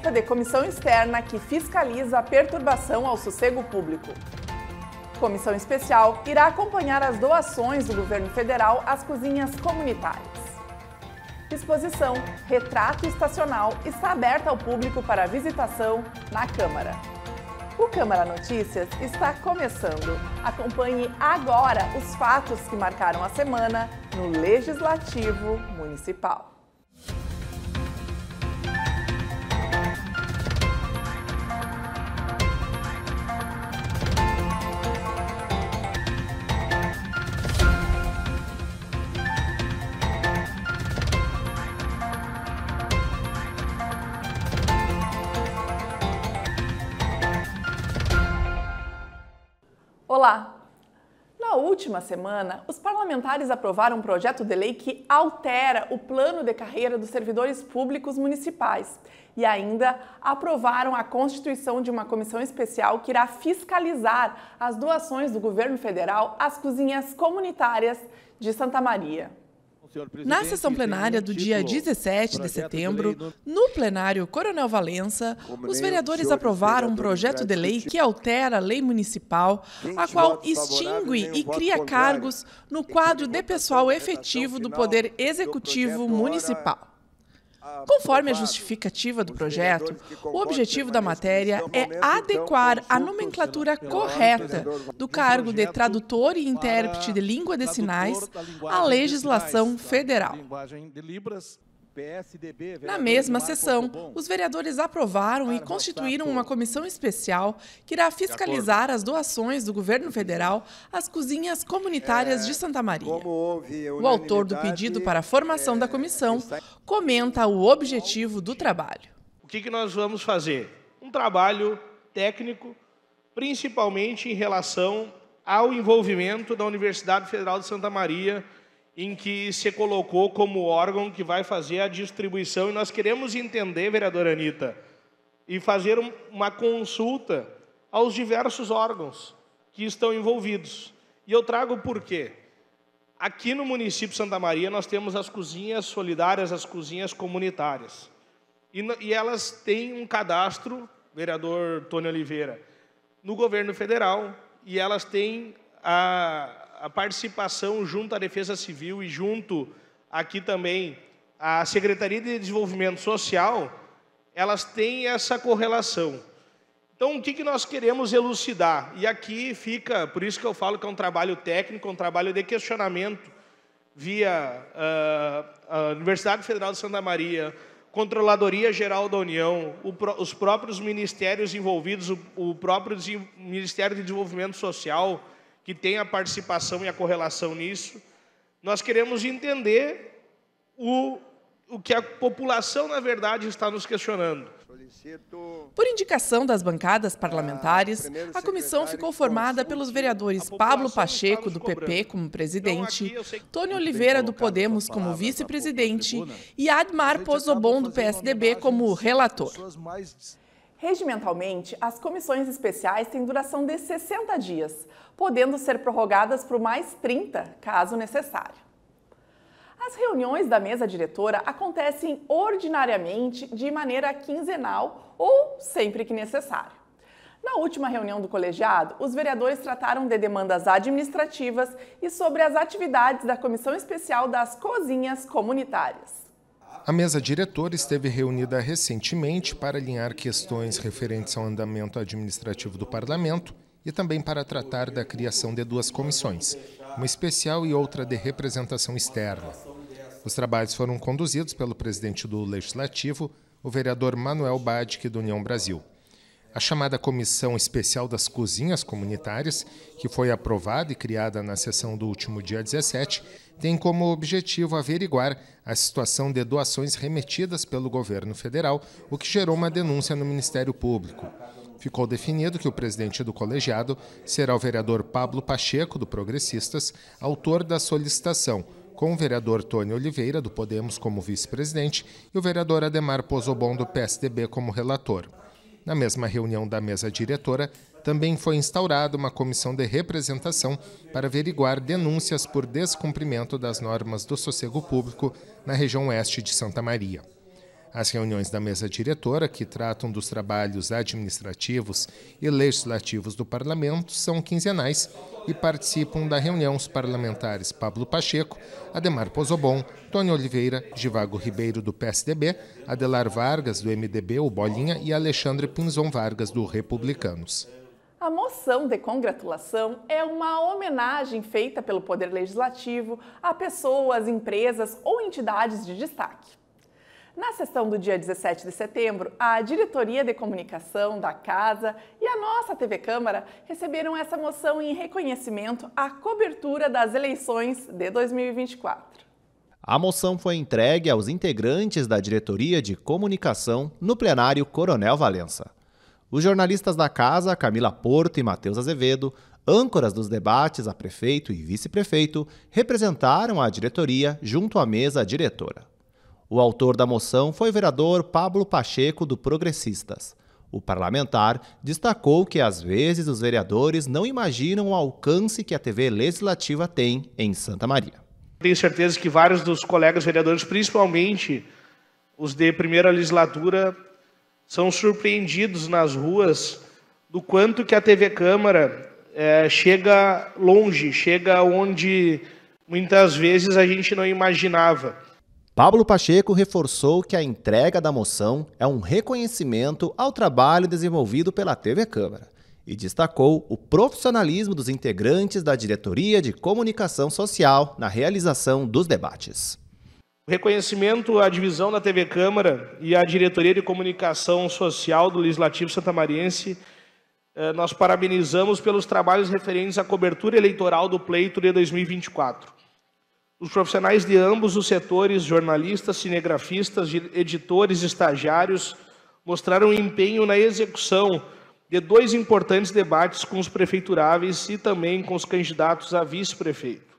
participa de comissão externa que fiscaliza a perturbação ao sossego público. Comissão especial irá acompanhar as doações do governo federal às cozinhas comunitárias. Exposição Retrato Estacional está aberta ao público para visitação na Câmara. O Câmara Notícias está começando. Acompanhe agora os fatos que marcaram a semana no Legislativo Municipal. última semana, os parlamentares aprovaram um projeto de lei que altera o plano de carreira dos servidores públicos municipais e ainda aprovaram a constituição de uma comissão especial que irá fiscalizar as doações do governo federal às cozinhas comunitárias de Santa Maria. Na sessão plenária do dia 17 de setembro, no plenário Coronel Valença, os vereadores aprovaram um projeto de lei que altera a lei municipal, a qual extingue e cria cargos no quadro de pessoal efetivo do Poder Executivo Municipal. Conforme a justificativa do projeto, o objetivo da matéria é adequar então, a nomenclatura correta do cargo de tradutor e intérprete de língua de sinais à legislação federal. PSDB, Na mesma sessão, Bom, os vereadores aprovaram e constituíram uma comissão especial que irá fiscalizar as doações do governo federal às cozinhas comunitárias é, de Santa Maria. O autor do pedido para a formação é, da comissão comenta o objetivo do trabalho. O que, que nós vamos fazer? Um trabalho técnico, principalmente em relação ao envolvimento da Universidade Federal de Santa Maria em que se colocou como órgão que vai fazer a distribuição, e nós queremos entender, vereadora Anitta, e fazer uma consulta aos diversos órgãos que estão envolvidos. E eu trago por quê? Aqui no município de Santa Maria, nós temos as cozinhas solidárias, as cozinhas comunitárias. E, e elas têm um cadastro, vereador Tony Oliveira, no governo federal, e elas têm a, a participação junto à Defesa Civil e junto aqui também à Secretaria de Desenvolvimento Social, elas têm essa correlação. Então, o que, que nós queremos elucidar? E aqui fica, por isso que eu falo que é um trabalho técnico, um trabalho de questionamento via uh, a Universidade Federal de Santa Maria, Controladoria Geral da União, os próprios ministérios envolvidos, o, o próprio Ministério de Desenvolvimento Social, que tem a participação e a correlação nisso, nós queremos entender o, o que a população, na verdade, está nos questionando. Por indicação das bancadas parlamentares, ah, a comissão ficou formada pelos vereadores Pablo Pacheco, do PP, como presidente, Tony Oliveira, do Podemos, como vice-presidente e Admar Pozobon, do PSDB, como relator. Regimentalmente, as comissões especiais têm duração de 60 dias, podendo ser prorrogadas por mais 30, caso necessário. As reuniões da mesa diretora acontecem ordinariamente de maneira quinzenal ou sempre que necessário. Na última reunião do colegiado, os vereadores trataram de demandas administrativas e sobre as atividades da Comissão Especial das Cozinhas Comunitárias. A mesa diretora esteve reunida recentemente para alinhar questões referentes ao andamento administrativo do parlamento e também para tratar da criação de duas comissões, uma especial e outra de representação externa. Os trabalhos foram conduzidos pelo presidente do Legislativo, o vereador Manuel Badic, do União Brasil. A chamada Comissão Especial das Cozinhas Comunitárias, que foi aprovada e criada na sessão do último dia 17, tem como objetivo averiguar a situação de doações remetidas pelo governo federal, o que gerou uma denúncia no Ministério Público. Ficou definido que o presidente do colegiado será o vereador Pablo Pacheco, do Progressistas, autor da solicitação, com o vereador Tony Oliveira, do Podemos, como vice-presidente, e o vereador Ademar Pozobon, do PSDB, como relator. Na mesma reunião da mesa diretora, também foi instaurada uma comissão de representação para averiguar denúncias por descumprimento das normas do sossego público na região oeste de Santa Maria. As reuniões da mesa diretora, que tratam dos trabalhos administrativos e legislativos do parlamento, são quinzenais e participam da reunião os parlamentares Pablo Pacheco, Ademar Pozobon, Tony Oliveira, Givago Ribeiro, do PSDB, Adelar Vargas, do MDB, o Bolinha, e Alexandre Pinzon Vargas, do Republicanos. A moção de congratulação é uma homenagem feita pelo Poder Legislativo a pessoas, empresas ou entidades de destaque. Na sessão do dia 17 de setembro, a Diretoria de Comunicação da Casa e a nossa TV Câmara receberam essa moção em reconhecimento à cobertura das eleições de 2024. A moção foi entregue aos integrantes da Diretoria de Comunicação no plenário Coronel Valença. Os jornalistas da casa, Camila Porto e Matheus Azevedo, âncoras dos debates a prefeito e vice-prefeito, representaram a diretoria junto à mesa diretora. O autor da moção foi o vereador Pablo Pacheco, do Progressistas. O parlamentar destacou que às vezes os vereadores não imaginam o alcance que a TV legislativa tem em Santa Maria. Tenho certeza que vários dos colegas vereadores, principalmente os de primeira legislatura, são surpreendidos nas ruas do quanto que a TV Câmara é, chega longe, chega onde muitas vezes a gente não imaginava. Pablo Pacheco reforçou que a entrega da moção é um reconhecimento ao trabalho desenvolvido pela TV Câmara e destacou o profissionalismo dos integrantes da Diretoria de Comunicação Social na realização dos debates. reconhecimento à divisão da TV Câmara e à Diretoria de Comunicação Social do Legislativo Santamariense, eh, nós parabenizamos pelos trabalhos referentes à cobertura eleitoral do pleito de 2024 os profissionais de ambos os setores, jornalistas, cinegrafistas, editores, estagiários, mostraram empenho na execução de dois importantes debates com os prefeituráveis e também com os candidatos a vice-prefeito.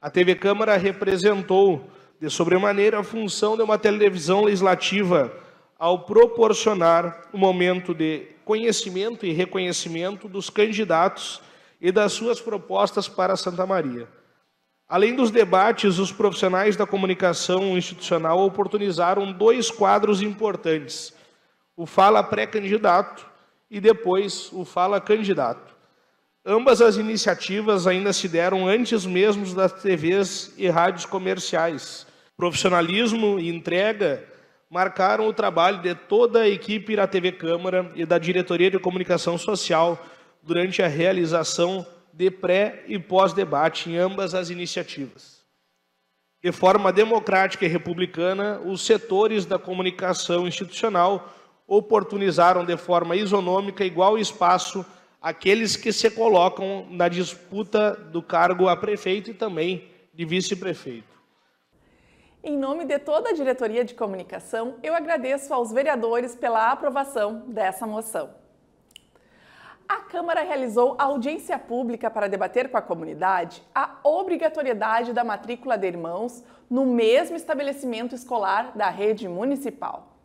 A TV Câmara representou de sobremaneira a função de uma televisão legislativa ao proporcionar um momento de conhecimento e reconhecimento dos candidatos e das suas propostas para Santa Maria. Além dos debates, os profissionais da comunicação institucional oportunizaram dois quadros importantes: o Fala Pré-Candidato e depois o Fala Candidato. Ambas as iniciativas ainda se deram antes mesmo das TVs e rádios comerciais. Profissionalismo e entrega marcaram o trabalho de toda a equipe da TV Câmara e da Diretoria de Comunicação Social durante a realização de pré e pós-debate em ambas as iniciativas. De forma democrática e republicana, os setores da comunicação institucional oportunizaram de forma isonômica igual espaço àqueles que se colocam na disputa do cargo a prefeito e também de vice-prefeito. Em nome de toda a diretoria de comunicação, eu agradeço aos vereadores pela aprovação dessa moção a Câmara realizou audiência pública para debater com a comunidade a obrigatoriedade da matrícula de irmãos no mesmo estabelecimento escolar da rede municipal.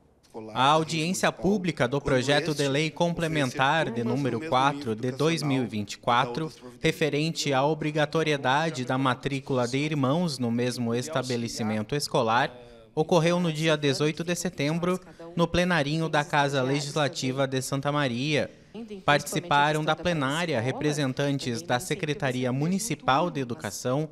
A audiência pública do projeto de lei complementar de número 4 de 2024, referente à obrigatoriedade da matrícula de irmãos no mesmo estabelecimento escolar, é, ocorreu no dia 18 de setembro, no plenarinho da Casa Legislativa de Santa Maria Participaram da plenária representantes da Secretaria Municipal de Educação,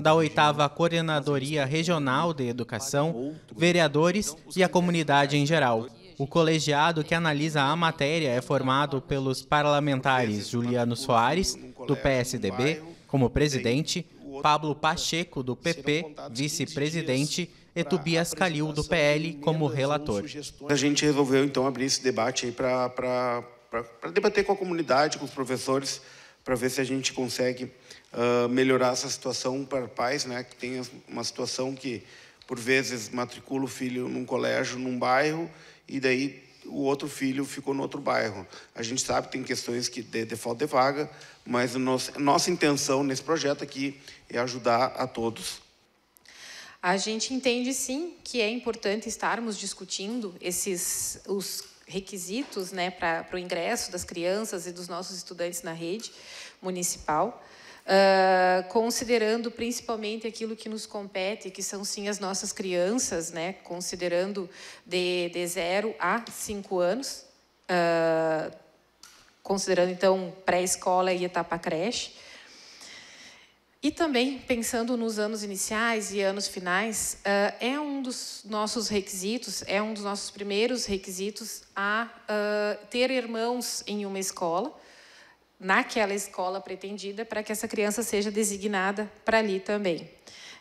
da 8 Coordenadoria Regional de Educação, vereadores então, e a comunidade em geral. O colegiado que analisa a matéria é formado pelos parlamentares Juliano Soares, do PSDB, como presidente, Pablo Pacheco, do PP, vice-presidente, e Tubias Calil, do PL, como relator. A gente resolveu, então, abrir esse debate para para debater com a comunidade, com os professores, para ver se a gente consegue uh, melhorar essa situação para pais, né, que tem uma situação que, por vezes, matricula o filho num colégio, num bairro, e daí o outro filho ficou no outro bairro. A gente sabe que tem questões que de, de falta de vaga, mas nossa nossa intenção nesse projeto aqui é ajudar a todos. A gente entende sim que é importante estarmos discutindo esses os requisitos né, para o ingresso das crianças e dos nossos estudantes na rede municipal, uh, considerando principalmente aquilo que nos compete, que são sim as nossas crianças, né, considerando de, de a 5 anos, uh, considerando então pré-escola e etapa creche e também, pensando nos anos iniciais e anos finais, eh, é um dos nossos requisitos, é um dos nossos primeiros requisitos a eh, ter irmãos em uma escola, naquela escola pretendida, para que essa criança seja designada para ali também.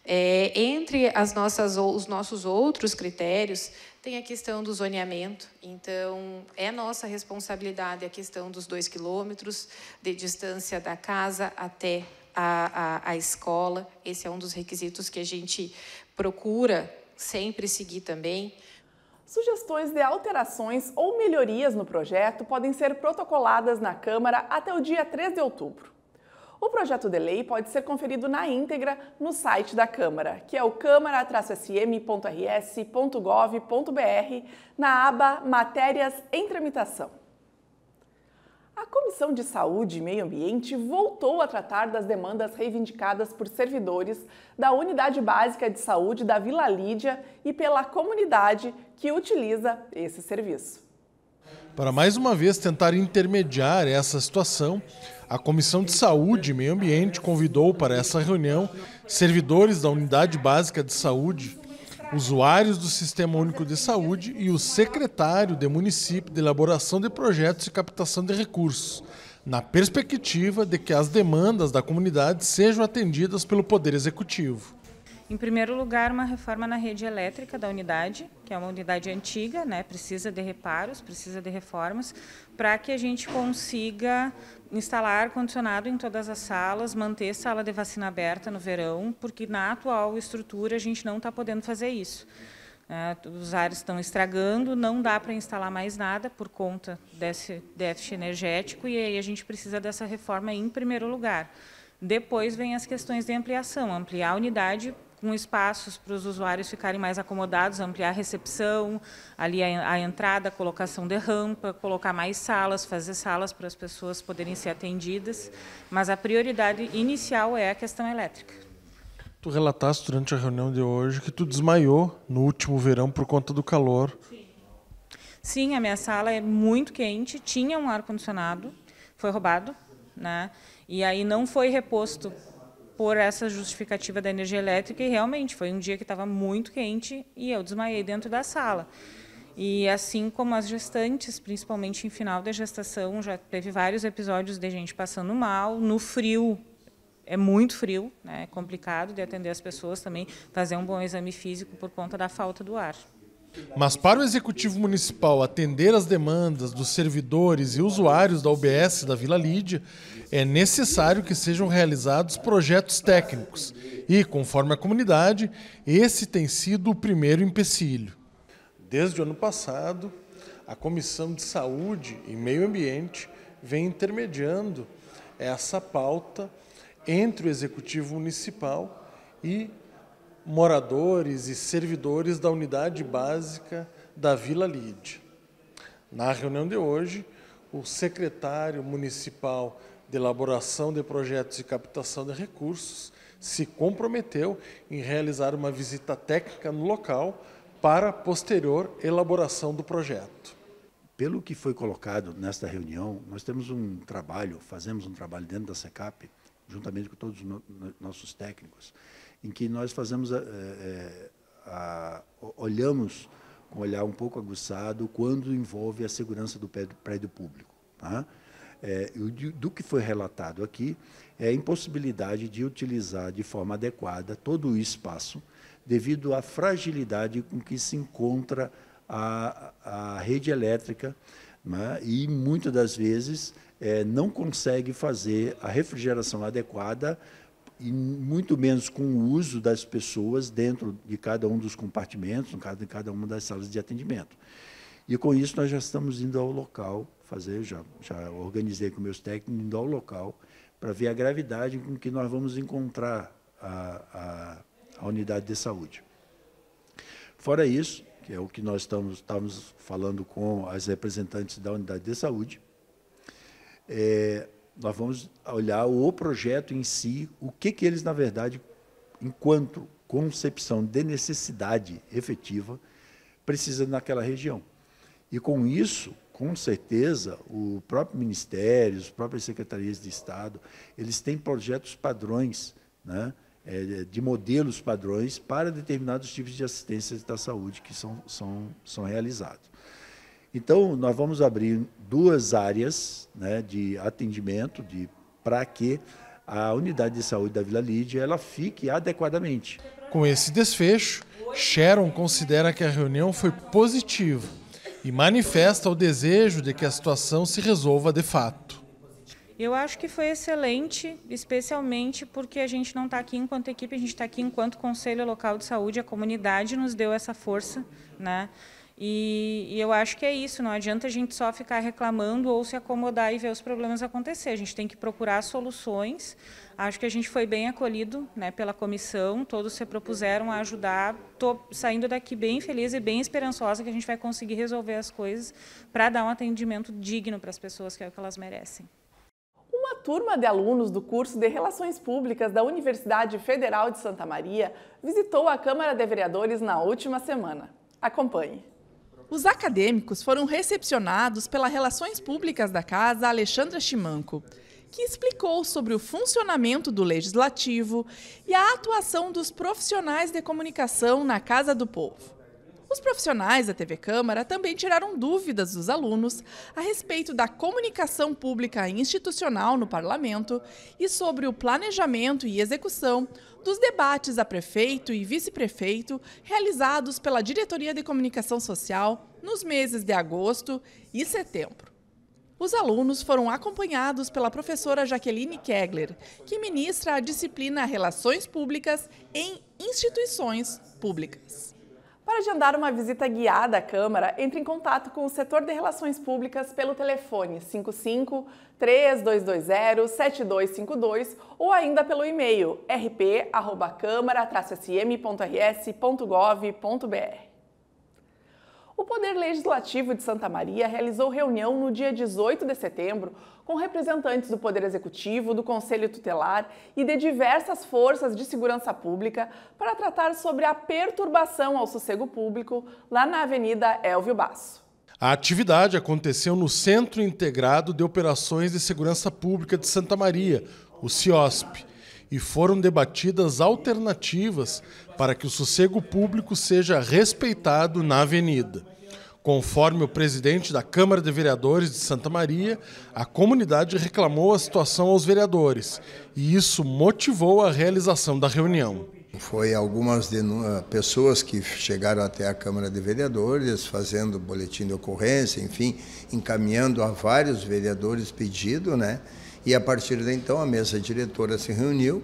É, entre as nossas, os nossos outros critérios, tem a questão do zoneamento. Então, é nossa responsabilidade a questão dos dois quilômetros de distância da casa até a, a, a escola. Esse é um dos requisitos que a gente procura sempre seguir também. Sugestões de alterações ou melhorias no projeto podem ser protocoladas na Câmara até o dia 3 de outubro. O projeto de lei pode ser conferido na íntegra no site da Câmara, que é o câmara-sm.rs.gov.br, na aba Matérias em Tramitação. A Comissão de Saúde e Meio Ambiente voltou a tratar das demandas reivindicadas por servidores da Unidade Básica de Saúde da Vila Lídia e pela comunidade que utiliza esse serviço. Para mais uma vez tentar intermediar essa situação, a Comissão de Saúde e Meio Ambiente convidou para essa reunião servidores da Unidade Básica de Saúde usuários do Sistema Único de Saúde e o secretário de município de elaboração de projetos e captação de recursos, na perspectiva de que as demandas da comunidade sejam atendidas pelo Poder Executivo. Em primeiro lugar, uma reforma na rede elétrica da unidade, que é uma unidade antiga, né, precisa de reparos, precisa de reformas, para que a gente consiga instalar ar-condicionado em todas as salas, manter sala de vacina aberta no verão, porque na atual estrutura a gente não está podendo fazer isso. É, os ares estão estragando, não dá para instalar mais nada por conta desse déficit energético e aí a gente precisa dessa reforma em primeiro lugar. Depois vem as questões de ampliação, ampliar a unidade com espaços para os usuários ficarem mais acomodados, ampliar a recepção, ali a, a entrada, a colocação de rampa, colocar mais salas, fazer salas para as pessoas poderem ser atendidas, mas a prioridade inicial é a questão elétrica. Tu relataste durante a reunião de hoje que tu desmaiou no último verão por conta do calor. Sim, Sim a minha sala é muito quente, tinha um ar-condicionado, foi roubado, né? e aí não foi reposto por essa justificativa da energia elétrica e realmente foi um dia que estava muito quente e eu desmaiei dentro da sala. E assim como as gestantes, principalmente em final da gestação, já teve vários episódios de gente passando mal, no frio, é muito frio, né? é complicado de atender as pessoas também, fazer um bom exame físico por conta da falta do ar. Mas para o Executivo Municipal atender as demandas dos servidores e usuários da UBS da Vila Lídia, é necessário que sejam realizados projetos técnicos e, conforme a comunidade, esse tem sido o primeiro empecilho. Desde o ano passado, a Comissão de Saúde e Meio Ambiente vem intermediando essa pauta entre o Executivo Municipal e moradores e servidores da unidade básica da Vila Lídia. Na reunião de hoje, o secretário municipal de elaboração de projetos e captação de recursos, se comprometeu em realizar uma visita técnica no local para posterior elaboração do projeto. Pelo que foi colocado nesta reunião, nós temos um trabalho, fazemos um trabalho dentro da SECAP, juntamente com todos os nossos técnicos, em que nós fazemos, a, é, é, a, a, olhamos com um olhar um pouco aguçado quando envolve a segurança do prédio, prédio público. Tá? é, do que foi relatado aqui, é a impossibilidade de utilizar de forma adequada todo o espaço, devido à fragilidade com que se encontra a, a rede elétrica, né, e muitas das vezes é, não consegue fazer a refrigeração adequada e muito menos com o uso das pessoas dentro de cada um dos compartimentos, no caso de cada uma das salas de atendimento. E com isso nós já estamos indo ao local fazer, já, já organizei com meus técnicos, indo ao local, para ver a gravidade com que nós vamos encontrar a, a, a unidade de saúde. Fora isso, que é o que nós estamos, estamos falando com as representantes da unidade de saúde, é, nós vamos olhar o projeto em si, o que, que eles, na verdade, enquanto concepção de necessidade efetiva, precisam naquela região. E com isso, com certeza, o próprio Ministério, as próprias secretarias de Estado, eles têm projetos padrões, né, é, é, de modelos padrões para determinados tipos de assistência da saúde que são, são, são realizados. Então, nós vamos abrir duas áreas né, de atendimento de, para que a unidade de saúde da Vila Lídia ela fique adequadamente. Com esse desfecho, Sharon considera que a reunião foi positiva e manifesta o desejo de que a situação se resolva de fato. Eu acho que foi excelente, especialmente porque a gente não está aqui enquanto equipe, a gente está aqui enquanto Conselho Local de Saúde, a comunidade nos deu essa força, né? E, e, eu acho que é isso, não adianta a gente só ficar reclamando ou se acomodar e ver os problemas acontecer. A gente tem que procurar soluções. Acho que a gente foi bem acolhido né, pela comissão, todos se propuseram a ajudar. Estou saindo daqui bem feliz e bem esperançosa que a gente vai conseguir resolver as coisas para dar um atendimento digno para as pessoas, que é o que elas merecem. Uma turma de alunos do curso de Relações Públicas da Universidade Federal de Santa Maria visitou a Câmara de Vereadores na última semana. Acompanhe. Os acadêmicos foram recepcionados pela Relações Públicas da Casa, Alexandra Chimanco, que explicou sobre o funcionamento do legislativo e a atuação dos profissionais de comunicação na Casa do Povo. Os profissionais da TV Câmara também tiraram dúvidas dos alunos a respeito da comunicação pública institucional no parlamento e sobre o planejamento e execução dos debates a prefeito e vice-prefeito realizados pela Diretoria de Comunicação Social nos meses de agosto e setembro. Os alunos foram acompanhados pela professora Jaqueline Kegler, que ministra a disciplina Relações Públicas em Instituições Públicas. Para agendar uma visita guiada à Câmara, entre em contato com o setor de Relações Públicas pelo telefone 55 3220 7252 ou ainda pelo e-mail rp@câmara-sm.rs.gov.br. O Poder Legislativo de Santa Maria realizou reunião no dia 18 de setembro com representantes do Poder Executivo, do Conselho Tutelar e de diversas forças de segurança pública para tratar sobre a perturbação ao sossego público lá na Avenida Elvio Basso. A atividade aconteceu no Centro Integrado de Operações de Segurança Pública de Santa Maria, o CIOSP e foram debatidas alternativas para que o sossego público seja respeitado na avenida. Conforme o presidente da Câmara de Vereadores de Santa Maria, a comunidade reclamou a situação aos vereadores e isso motivou a realização da reunião. Foi algumas ah, pessoas que chegaram até a Câmara de Vereadores, fazendo boletim de ocorrência, enfim, encaminhando a vários vereadores pedido, né? E a partir de então, a mesa diretora se reuniu,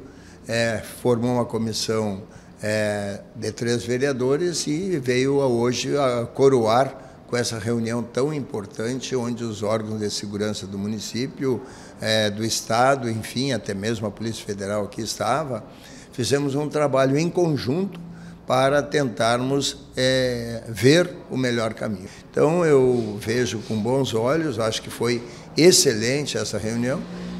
é, formou uma comissão é, de três vereadores e veio a hoje a coroar com essa reunião tão importante, onde os órgãos de segurança do município, é, do Estado, enfim, até mesmo a Polícia Federal que estava, fizemos um trabalho em conjunto para tentarmos é, ver o melhor caminho. Então, eu vejo com bons olhos, acho que foi excelente essa reunião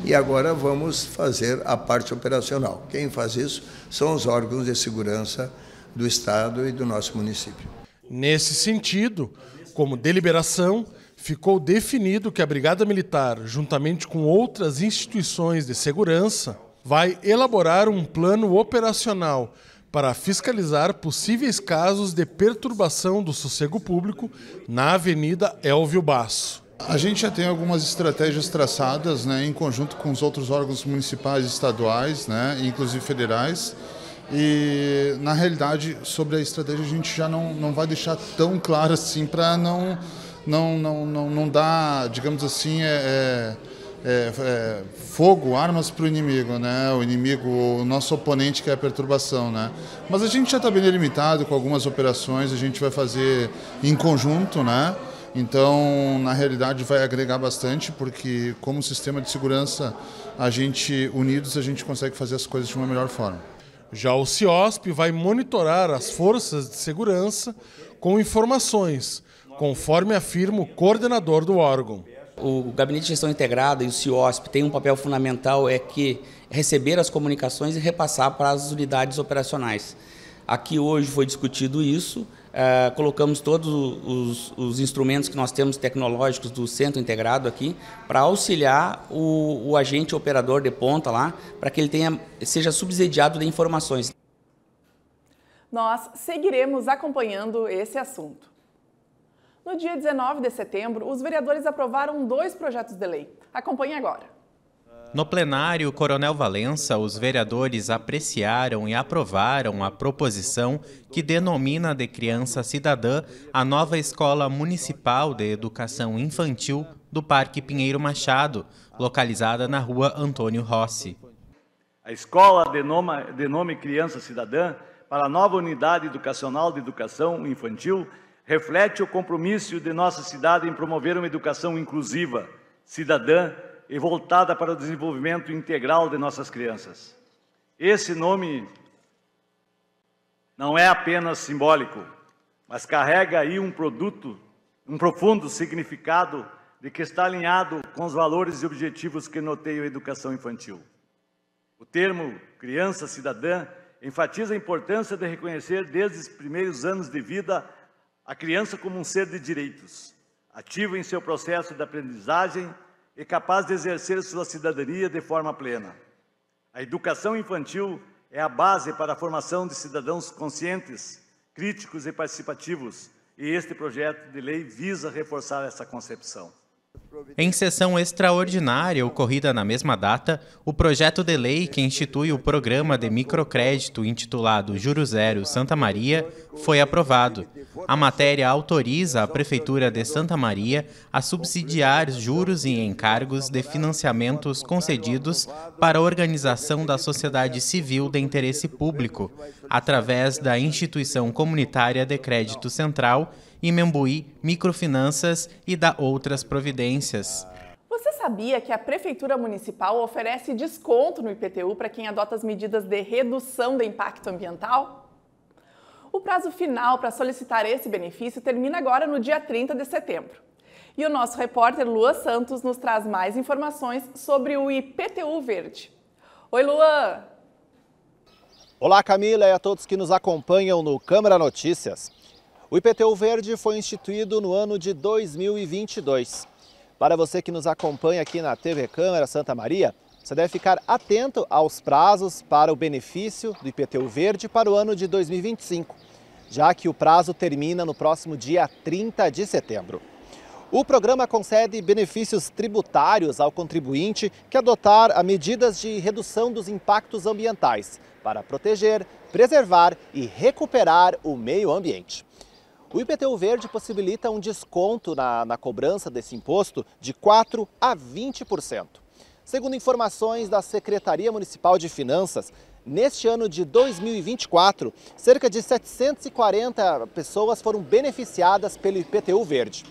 e agora vamos fazer a parte operacional. Quem faz isso são os órgãos de segurança do Estado e do nosso município. Nesse sentido, como deliberação, ficou definido que a Brigada Militar, juntamente com outras instituições de segurança, vai elaborar um plano operacional para fiscalizar possíveis casos de perturbação do sossego público na Avenida Elvio Basso. A gente já tem algumas estratégias traçadas né, em conjunto com os outros órgãos municipais estaduais, né, inclusive federais. E, na realidade, sobre a estratégia, a gente já não, não vai deixar tão claro assim para não, não, não, não, não dar, digamos assim, é, é, é, é fogo, armas para o inimigo, né? O inimigo, o nosso oponente que é a perturbação, né? Mas a gente já está bem delimitado com algumas operações, a gente vai fazer em conjunto, né? Então, na realidade, vai agregar bastante, porque como sistema de segurança, a gente unidos, a gente consegue fazer as coisas de uma melhor forma. Já o CIOSP vai monitorar as forças de segurança com informações, conforme afirma o coordenador do órgão. O Gabinete de Gestão Integrada e o CIOSP têm um papel fundamental é que receber as comunicações e repassar para as unidades operacionais. Aqui hoje foi discutido isso ah, colocamos todos os, os, instrumentos que nós temos tecnológicos do centro integrado aqui para auxiliar o, o, agente operador de ponta lá, para que ele tenha, seja subsidiado de informações. Nós seguiremos acompanhando esse assunto. No dia 19 de setembro, os vereadores aprovaram dois projetos de lei. Acompanhe agora. No plenário Coronel Valença, os vereadores apreciaram e aprovaram a proposição que denomina de criança cidadã a nova Escola Municipal de Educação Infantil do Parque Pinheiro Machado, localizada na rua Antônio Rossi. A escola de nome, Criança Cidadã para a nova unidade educacional de educação infantil reflete o compromisso de nossa cidade em promover uma educação inclusiva, cidadã e voltada para o desenvolvimento integral de nossas crianças. Esse nome não é apenas simbólico, mas carrega aí um produto, um profundo significado de que está alinhado com os valores e objetivos que noteiam a educação infantil. O termo criança cidadã enfatiza a importância de reconhecer desde os primeiros anos de vida a criança como um ser de direitos, ativo em seu processo de aprendizagem e capaz de exercer sua cidadania de forma plena. A educação infantil é a base para a formação de cidadãos conscientes, críticos e participativos, e este projeto de lei visa reforçar essa concepção. Em sessão extraordinária ocorrida na mesma data, o projeto de lei que institui o programa de microcrédito intitulado Juro Zero Santa Maria foi aprovado. A matéria autoriza a Prefeitura de Santa Maria a subsidiar juros e encargos de financiamentos concedidos para a organização da sociedade civil de interesse público, através da Instituição Comunitária de Crédito Central, Imembuí Microfinanças e da Outras Providências residências. Você sabia que a Prefeitura Municipal oferece desconto no IPTU para quem adota as medidas de redução do impacto ambiental? O prazo final para solicitar esse benefício termina agora no dia 30 de setembro. E o nosso repórter Lua Santos nos traz mais informações sobre o IPTU Verde. Oi, Lua! Olá, Camila e a todos que nos acompanham no Câmara Notícias. O IPTU Verde foi instituído no ano de 2022. Para você que nos acompanha aqui na TV Câmara Santa Maria, você deve ficar atento aos prazos para o benefício do IPTU Verde para o ano de 2025, já que o prazo termina no próximo dia 30 de setembro. O programa concede benefícios tributários ao contribuinte que adotar medidas de redução dos impactos ambientais para proteger, preservar e recuperar o meio ambiente. O IPTU Verde possibilita um desconto na, na cobrança desse imposto de 4% a 20%. Segundo informações da Secretaria Municipal de Finanças, neste ano de 2024, cerca de 740 pessoas foram beneficiadas pelo IPTU Verde.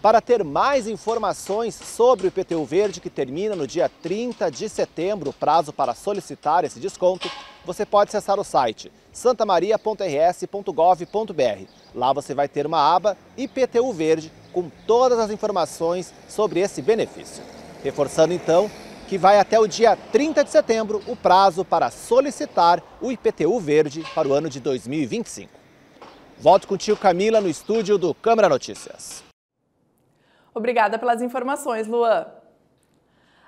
Para ter mais informações sobre o IPTU Verde, que termina no dia 30 de setembro, o prazo para solicitar esse desconto, você pode acessar o site santamaria.rs.gov.br. Lá você vai ter uma aba IPTU Verde com todas as informações sobre esse benefício. Reforçando então que vai até o dia 30 de setembro o prazo para solicitar o IPTU Verde para o ano de 2025. Volto contigo, Camila, no estúdio do Câmara Notícias. Obrigada pelas informações, Luan.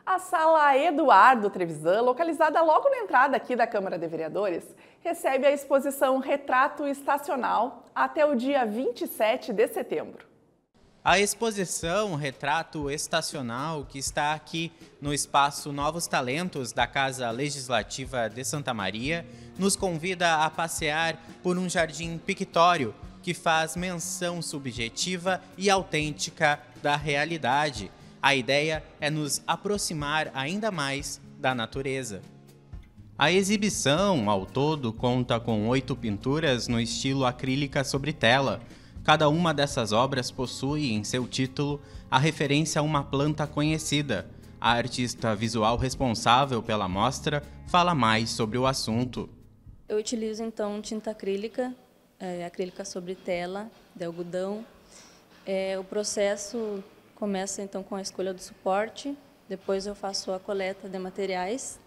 A sala Eduardo Trevisan, localizada logo na entrada aqui da Câmara de Vereadores, recebe a exposição Retrato Estacional até o dia 27 de setembro. A exposição Retrato Estacional, que está aqui no espaço Novos Talentos da Casa Legislativa de Santa Maria, nos convida a passear por um jardim pictório que faz menção subjetiva e autêntica da realidade. A ideia é nos aproximar ainda mais da natureza. A exibição, ao todo, conta com oito pinturas no estilo acrílica sobre tela. Cada uma dessas obras possui em seu título a referência a uma planta conhecida. A artista visual responsável pela mostra fala mais sobre o assunto. Eu utilizo então tinta acrílica, é, acrílica sobre tela, de algodão. É, o processo Começo então com a escolha do suporte, depois eu faço a coleta de materiais,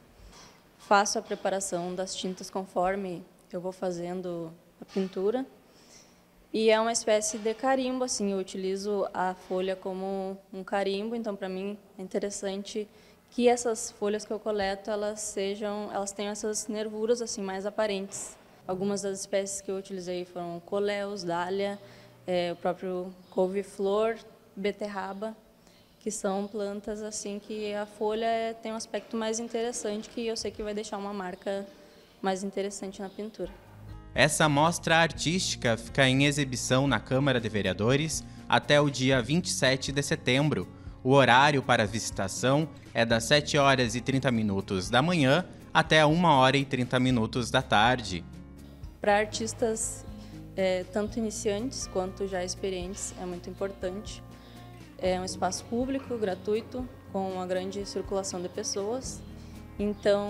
faço a preparação das tintas conforme eu vou fazendo a pintura. E é uma espécie de carimbo, assim, eu utilizo a folha como um carimbo, então para mim é interessante que essas folhas que eu coleto, elas sejam, elas tenham essas nervuras assim mais aparentes. Algumas das espécies que eu utilizei foram coléus, dália, é, o próprio couve-flor, beterraba, que são plantas assim que a folha é, tem um aspecto mais interessante que eu sei que vai deixar uma marca mais interessante na pintura. Essa mostra artística fica em exibição na Câmara de Vereadores até o dia 27 de setembro. O horário para visitação é das 7 horas e 30 minutos da manhã até 1 hora e 30 minutos da tarde. Para artistas, é, tanto iniciantes quanto já experientes, é muito importante é um espaço público, gratuito, com uma grande circulação de pessoas, então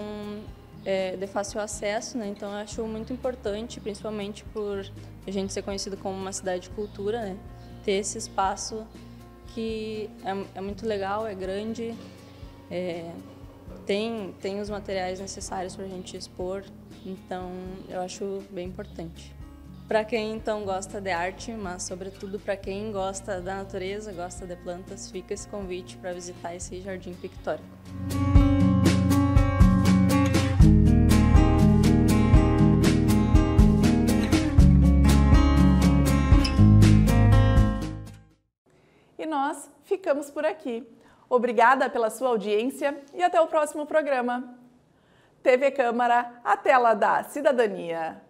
é de fácil acesso, né? Então eu acho muito importante, principalmente por a gente ser conhecido como uma cidade de cultura, né? Ter esse espaço que é, é muito legal, é grande, é, tem, tem os materiais necessários para a gente expor, então eu acho bem importante. Para quem então gosta de arte, mas sobretudo para quem gosta da natureza, gosta de plantas, fica esse convite para visitar esse jardim pictórico. E nós ficamos por aqui. Obrigada pela sua audiência e até o próximo programa. TV Câmara, a tela da cidadania.